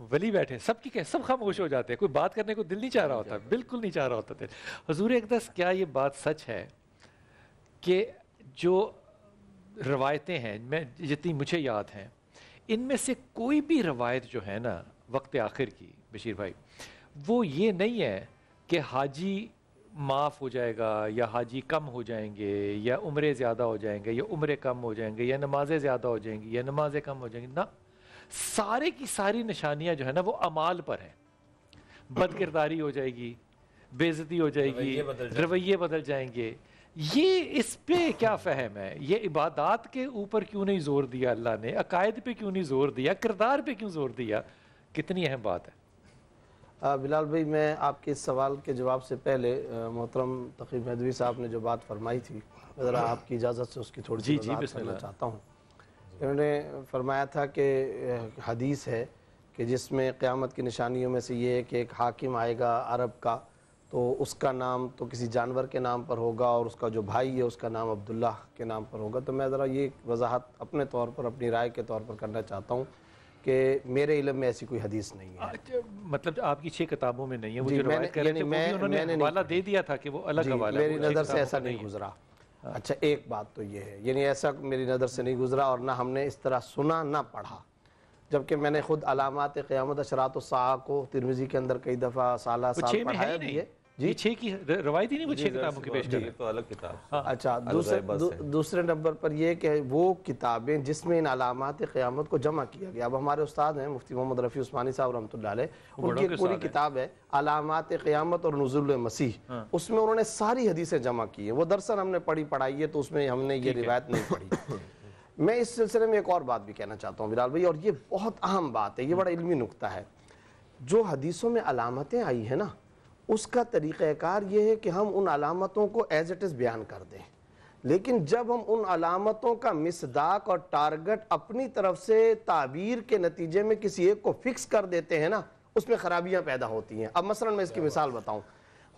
वली बैठे सब की सब खामोश हो जाते हैं कोई बात करने को दिल नहीं चाह रहा होता बिल्कुल नहीं चाह रहा होता दिल हजूर एकदस क्या ये बात सच है कि जो रवायतें हैं मैं जितनी मुझे याद हैं इनमें से कोई भी रवायत जो है ना वक्त आखिर की बशीर भाई वो ये नहीं है कि हाजी माफ़ हो जाएगा या हाजी कम हो जाएंगे या उम्रे ज़्यादा हो जाएंगे या उम्र कम हो जाएंगे या नमाज़ें ज़्यादा हो जाएंगी या नमाज़ें कम हो जाएंगी ना सारे की सारी निशानियां जो है ना वो अमाल पर है बदकिरदारी हो जाएगी बेजती हो जाएगी रवैये बदल जाएंगे ये इस पे क्या फहम है ये इबादत के ऊपर क्यों नहीं जोर दिया अल्लाह ने अकायद पे क्यों नहीं जोर दिया किरदार पे क्यों जोर दिया कितनी अहम बात है आ, बिलाल भाई मैं आपके इस सवाल के जवाब से पहले मोहतरम तकीब मेदवी साहब ने जो बात फरमाई थी ज़रा आपकी इजाज़त से उसकी थोड़ी जी जी चाहता हूँ इन्होंने फरमाया था कि हदीस है कि जिसमें क़्यामत की निशानियों में से ये है कि एक हाकिम आएगा अरब का तो उसका नाम तो किसी जानवर के नाम पर होगा और उसका जो भाई है उसका नाम अब्दुल्ला के नाम पर होगा तो मैं ज़रा ये वजाहत अपने तौर पर अपनी राय के तौर पर करना चाहता हूँ कि मेरे इलम में ऐसी कोई हदीस नहीं है अच्छा, मतलब आपकी छः किताबों में नहीं है वो जो मैंने, कर रहे मैं, वो उन्होंने दे दिया था कि वो अलग मेरी नज़र से ऐसा नहीं गुजरा हाँ। अच्छा एक बात तो ये है यानी ऐसा मेरी नज़र से नहीं गुजरा और ना हमने इस तरह सुना ना पढ़ा जबकि मैंने खुद अलामत क़्यामत अशरात को तिरमिजी के अंदर कई दफ़ा साल साल पढ़ाया भी है जी छः की ही नहीं वो किताबों की पेश करें तो अलग किताब हाँ। अच्छा दूसरे दू, दूसरे नंबर पर यह कि वो किताबें जिसमें इन अलामत क़्यामत को जमा किया गया अब हमारे उस्ताद हैं मुफ्ती मोहम्मद रफ़ी उस्मानी साहब रमत उनकी पूरी किताब है अलामत क़्यामत और नजुल मसीह हाँ। उसमें उन्होंने सारी हदीसें जमा की हैं वो दरअसल हमने पढ़ी पढ़ाई है तो उसमें हमने ये रिवायत नहीं पढ़ी मैं इस सिलसिले में एक और बात भी कहना चाहता हूँ बिलाल भाई और ये बहुत अहम बात है ये बड़ा इलमी नुकता है जो हदीसों में अलामतें आई हैं ना उसका तरीक़ार ये है कि हम उन अलामतों को एज़ इट इज़ बयान कर दें लेकिन जब हम उन अलामतों का मिसदाक और टारगेट अपनी तरफ से ताबीर के नतीजे में किसी एक को फिक्स कर देते हैं ना उसमें खराबियां पैदा होती हैं अब मसलन मैं इसकी मिसाल बताऊं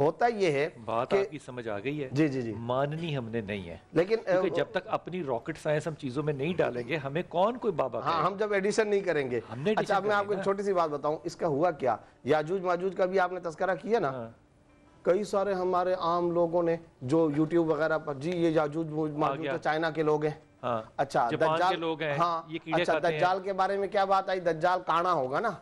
होता ये है बात आपकी समझ आ गई है जी जी जी माननी हमने नहीं है लेकिन आ, जब तक अपनी रॉकेट साइंस हम चीजों में नहीं डालेंगे हमें कौन कोई बाबा हाँ हम जब एडिशन नहीं करेंगे हमने अच्छा मैं आपको एक छोटी सी बात बताऊं इसका हुआ क्या याजूज माजूज का भी आपने तस्करा किया ना हाँ। कई सारे हमारे आम लोगों ने जो यूट्यूब वगैरह पर जी ये याजूज माजूज तो चाइना के लोग हैं हाँ। अच्छा दज्जाल के लोग हैं हाँ, अच्छा दज्जाल के बारे में क्या बात आई दज्जाल काना होगा ना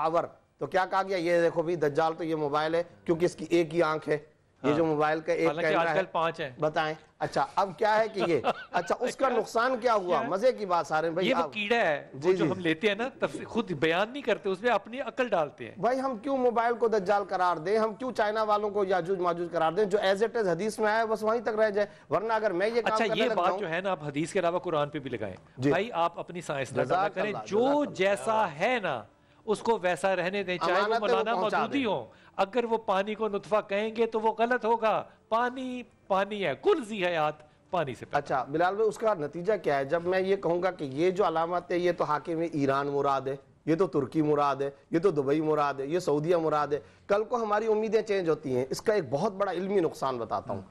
आवर तो क्या कहा गया ये देखो भी दज्जाल तो ये मोबाइल है क्योंकि इसकी एक ही आंख है हाँ। ये जो मोबाइल का एक कैमरा है पांच है बताएं अच्छा अब क्या है कि ये अच्छा उसका नुकसान क्या हुआ क्या? मजे की बात सारे भाई ये वो कीड़ा है जी, जो जी। हम लेते हैं ना तब खुद बयान नहीं करते उसमें अपनी अकल डालते हैं भाई हम क्यों मोबाइल को दज्जाल करार दें हम क्यों चाइना वालों को याजूज माजूज करार दें जो एज एट एज हदीस में आया बस वहीं तक रह जाए वरना अगर मैं ये अच्छा ये बात जो है ना आप हदीस के अलावा कुरान पे भी लगाए भाई आप अपनी साइंस करें जो जैसा है ना उसको वैसा रहने दें चाहे वो मौलाना मौजूदी हो अगर वो पानी को नुतफा कहेंगे तो वो गलत होगा पानी पानी है कुल जी हयात पानी से अच्छा बिलाल भाई उसका नतीजा क्या है जब मैं ये कहूँगा कि ये जो अलामत है ये तो हाकि में ईरान मुराद है ये तो तुर्की मुराद है ये तो दुबई मुराद है ये सऊदिया मुराद है कल को हमारी उम्मीदें चेंज होती हैं इसका एक बहुत बड़ा इल्मी नुकसान बताता हूँ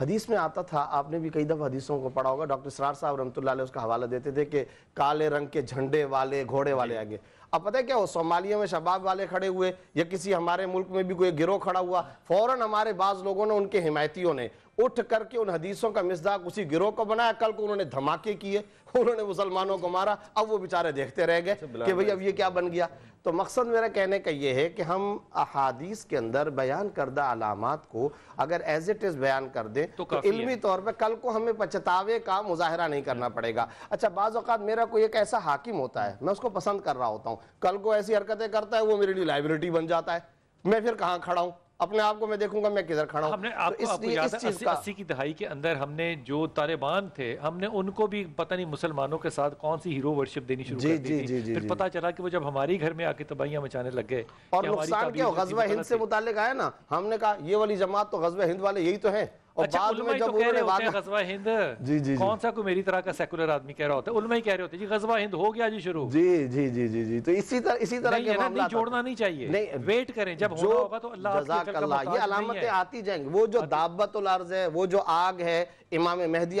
हदीस में आता था आपने भी कई दफ़ा हदीसों को पढ़ा होगा डॉक्टर सरार साहब रमतुल्ला उसका हवाला देते थे कि काले रंग के झंडे वाले घोड़े वाले आगे अब पता है क्या हो सोमालिया में शबाब वाले खड़े हुए या किसी हमारे मुल्क में भी कोई गिरोह खड़ा हुआ फौरन हमारे बाज लोगों ने उनके हिमायतियों ने उठ करके उन हदीसों का मिजाक उसी गिरोह को बनाया कल को उन्होंने धमाके किए उन्होंने मुसलमानों को मारा अब वो बेचारे देखते रह गए अच्छा, कि भाई अब ये क्या बन गया तो मकसद मेरा कहने का ये है कि हम अहादीस के अंदर बयान करदा अलामत को अगर एज इट इज़ बयान कर दें तो, तो इलमी तौर पर कल को हमें पछतावे का मुजाहरा नहीं करना पड़ेगा अच्छा बाज़ अवत मेरा कोई एक ऐसा हाकिम होता है मैं उसको पसंद कर रहा होता हूँ कल को ऐसी हरकतें करता है वो मेरे लिए लाइबिलिटी बन जाता है मैं फिर कहाँ खड़ा हूँ अपने आप को मैं देखूंगा मैं किधर खड़ा हूँ तो अस्सी की दहाई के अंदर हमने जो तालिबान थे हमने उनको भी पता नहीं मुसलमानों के साथ कौन सी हीरो वर्शिप देनी शुरू कर दी थी फिर पता चला कि वो जब हमारे घर में आके तबाहियां मचाने लग गए और नुकसान क्या गजबा हिंद से मुतालिक आया ना हमने कहा ये वाली जमात तो गजबा हिंद वाले यही तो है और अच्छा, बाद में जब तो उन्होंने वादा गजवा हिंद जी जी कौन सा कोई मेरी तरह का सेकुलर आदमी कह रहा होता है उलमा ही कह रहे होते जी गजवा हिंद हो गया जी शुरू जी जी जी जी जी तो इसी तरह इसी तरह के मामला जोड़ना नहीं चाहिए नहीं वेट करें जब होगा तो अल्लाह ये अलामतें आती जाएंगी वो जो दाबत है वो जो आग है इमाम मेहदी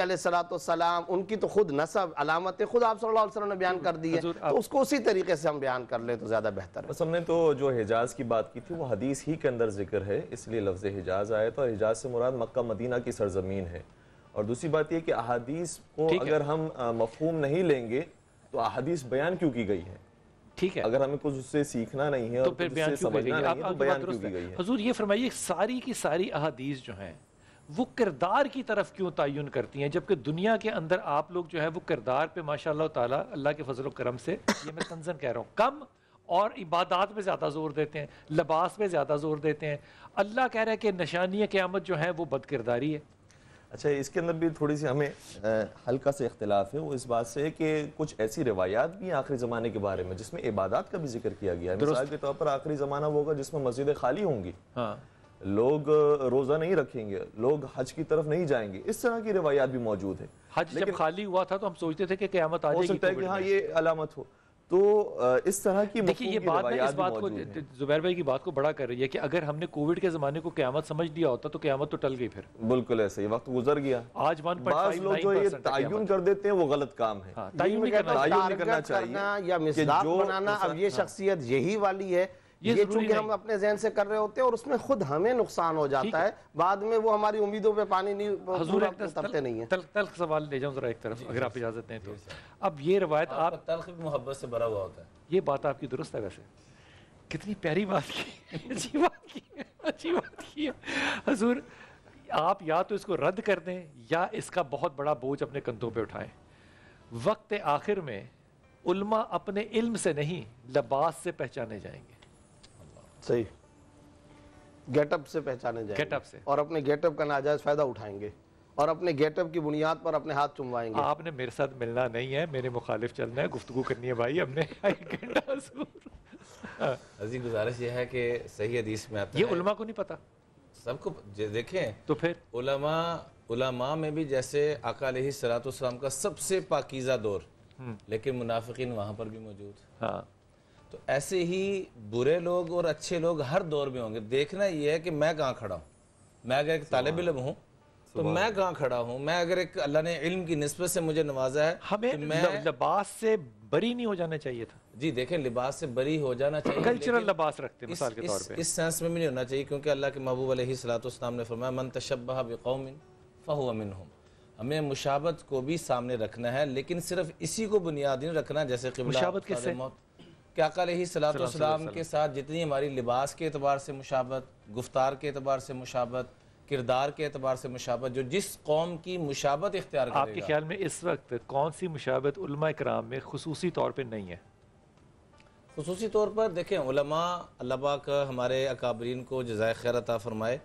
सलाम उनकी तो खुद नसब अलामतें खुद आप सल्लल्लाहु अलैहि वसल्लम ने बयान कर दी है तो उसको उसी तरीके से हम बयान कर ले तो ज़्यादा बेहतर है हमने तो जो हिजाज की बात की थी वो हदीस ही के अंदर जिक्र है इसलिए लफ्ज़ हिजाज आया था और हिजाज से मुराद मक्का मदीना की सरजमीन है और दूसरी बात यह कि अहादीस को अगर हम मफहूम नहीं लेंगे तो अहादीस बयान क्यों की गई है ठीक है अगर हमें कुछ उससे सीखना नहीं है तो फिर बयान क्यों की तो गई है हजूर ये फरमाइए सारी की सारी अहादीस जो है वो किरदार की तरफ क्यों तयन करती हैं जबकि दुनिया के अंदर आप लोग जो है वो किरदार पे माशा ताला अल्लाह के फजल करम से ये मैं तंजन कह रहा हूँ कम और इबादत पे ज़्यादा जोर देते हैं लबास पे ज़्यादा जोर देते हैं अल्लाह कह रहा है कि निशानी क़्यामत जो है वो बद किरदारी है अच्छा इसके अंदर भी थोड़ी सी हमें हल्का से इख्तलाफ है वो इस बात से कि कुछ ऐसी रवायात भी आखिरी ज़माने के बारे में जिसमें इबादत का भी जिक्र किया गया है मिसाल के तौर पर आखिरी ज़माना वो होगा जिसमें मस्जिदें खाली होंगी हाँ लोग रोजा नहीं रखेंगे लोग हज की तरफ नहीं जाएंगे इस तरह की रवायात भी मौजूद है हज जब खाली हुआ था तो हम सोचते थे कि क्यामत आ जाएगी सकता है तो कि हाँ ये अलामत हो तो इस तरह की देखिए ये बात ना इस बात को जुबैर भाई की बात को बड़ा कर रही है कि अगर हमने कोविड के जमाने को क्यामत समझ दिया होता तो क्यामत तो टल गई फिर बिल्कुल ऐसे ही वक्त गुजर गया आज वन लोग जो ये तयन कर देते हैं वो गलत काम है हाँ, नहीं करना चाहिए या मिसाल बनाना अब ये हाँ। शख्सियत यही वाली है ये, ये चूंकि हम अपने जहन से कर रहे होते हैं और उसमें खुद हमें नुकसान हो जाता है।, है बाद में वो हमारी उम्मीदों पे पानी नहीं हजूर उतरते नहीं है तल, सवाल ले जाऊं जरा एक तरफ अगर आप इजाजत दें तो अब ये रवायत आप तल्ख मोहब्बत से भरा हुआ होता है ये बात आपकी दुरुस्त है वैसे कितनी प्यारी बात की अच्छी बात की अच्छी बात की हजूर आप या तो इसको रद्द कर दें या इसका बहुत बड़ा बोझ अपने कंधों पर उठाएं वक्त आखिर में उल्मा अपने इल्म से नहीं लबास से पहचाने जाएंगे सही गेटअप से पहचाने जाएंगे गेटअप से और अपने गेटअप का नाजायज फायदा उठाएंगे और अपने गेटअप की बुनियाद पर अपने हाथ चुमवाएंगे आपने मेरे साथ मिलना नहीं है मेरे मुखालिफ चलना है गुफ्तु करनी है भाई हमने हाँ। अजीज गुजारिश यह है कि सही हदीस में आता ये है। उलमा को नहीं पता सबको देखें तो फिर उलमा उलमा में भी जैसे आका सलाम का सबसे पाकिजा दौर हम्म। लेकिन मुनाफिकिन वहां पर भी मौजूद हाँ तो ऐसे ही बुरे लोग और अच्छे लोग हर दौर में होंगे देखना ये है कि मैं कहाँ खड़ा हूँ मैं अगर एक तालब इलम हूँ तो मैं कहाँ खड़ा हूँ मैं अगर एक अल्लाह ने इल्म की नस्बत से मुझे नवाजा है हमें तो मैं लिबास से बरी नहीं हो जाना चाहिए था जी देखें लिबास से बरी हो जाना चाहिए कल्चरल लिबास रखते हैं मिसाल के तौर पे इस सेंस में भी नहीं होना चाहिए क्योंकि अल्लाह के महबूब अलैहिस्सलाम ने फरमाया मन तशब्बह बिकौमिन फहुवा मिनहुम हमें मुशाबत को भी सामने रखना है लेकिन सिर्फ इसी को बुनियाद नहीं रखना जैसे मुशाबत के मौत कि सलातो सलातम के साथ जितनी हमारी लिबास के अतबार से मुशाबत गुफ्तार के अतबार से मुशाबत किरदार के अतबार से मुशाबत जो जिस कौम की मुशाबत इख्तियार आपके ख्याल में इस वक्त कौन सी मुशाबत कराम में खसूस तौर पर नहीं है खसूस तौर पर देखें अल्लाह का हमारे अकाबरीन को जजाय खैर अता फरमाए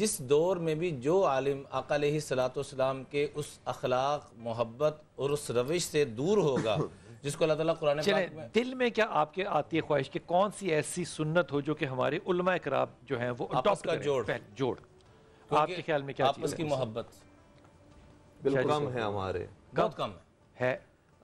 जिस दौर में भी जो आलिम अकाल सलात के उस अखलाक मोहब्बत और उस रविश से दूर होगा जिसको अल्लाह ताला कुरान में दिल में क्या आपके आती है ख्वाहिश कि कौन सी ऐसी सुन्नत हो जो कि हमारे उलमा कराब जो है वो अडॉप्ट करें जोड़ जोड़ आपके ख्याल में क्या आपस की मोहब्बत बिल्कुल कम है हमारे बहुत कम है